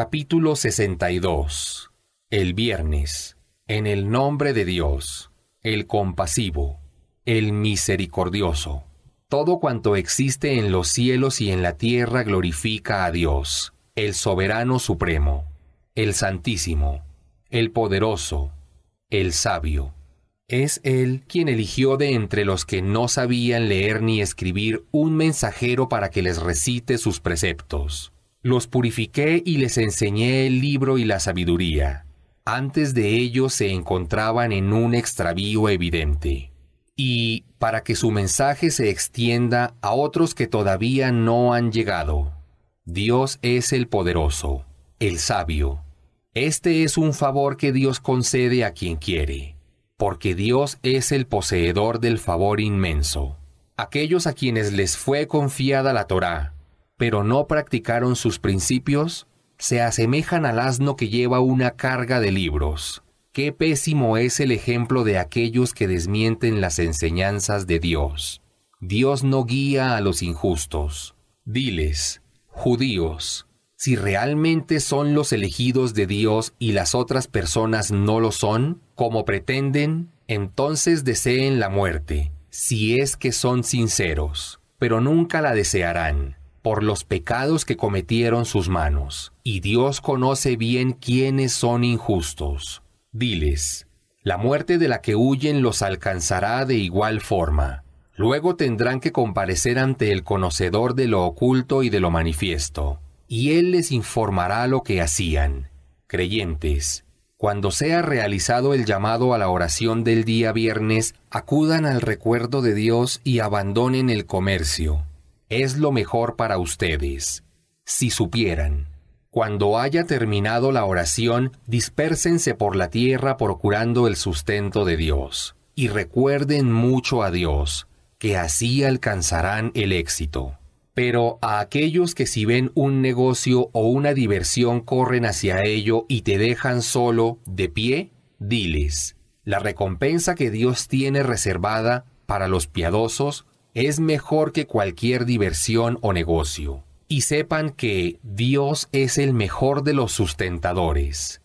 Capítulo 62. El viernes. En el nombre de Dios, el compasivo, el misericordioso. Todo cuanto existe en los cielos y en la tierra glorifica a Dios, el soberano supremo, el santísimo, el poderoso, el sabio. Es Él quien eligió de entre los que no sabían leer ni escribir un mensajero para que les recite sus preceptos. Los purifiqué y les enseñé el libro y la sabiduría. Antes de ellos se encontraban en un extravío evidente. Y para que su mensaje se extienda a otros que todavía no han llegado. Dios es el poderoso, el sabio. Este es un favor que Dios concede a quien quiere, porque Dios es el poseedor del favor inmenso. Aquellos a quienes les fue confiada la Torá, pero no practicaron sus principios, se asemejan al asno que lleva una carga de libros. Qué pésimo es el ejemplo de aquellos que desmienten las enseñanzas de Dios. Dios no guía a los injustos. Diles, judíos, si realmente son los elegidos de Dios y las otras personas no lo son, como pretenden, entonces deseen la muerte, si es que son sinceros, pero nunca la desearán, por los pecados que cometieron sus manos, y Dios conoce bien quiénes son injustos. Diles, la muerte de la que huyen los alcanzará de igual forma. Luego tendrán que comparecer ante el conocedor de lo oculto y de lo manifiesto, y él les informará lo que hacían. Creyentes, cuando sea realizado el llamado a la oración del día viernes, acudan al recuerdo de Dios y abandonen el comercio es lo mejor para ustedes. Si supieran. Cuando haya terminado la oración, dispersense por la tierra procurando el sustento de Dios. Y recuerden mucho a Dios, que así alcanzarán el éxito. Pero a aquellos que si ven un negocio o una diversión corren hacia ello y te dejan solo, de pie, diles, la recompensa que Dios tiene reservada para los piadosos es mejor que cualquier diversión o negocio. Y sepan que Dios es el mejor de los sustentadores.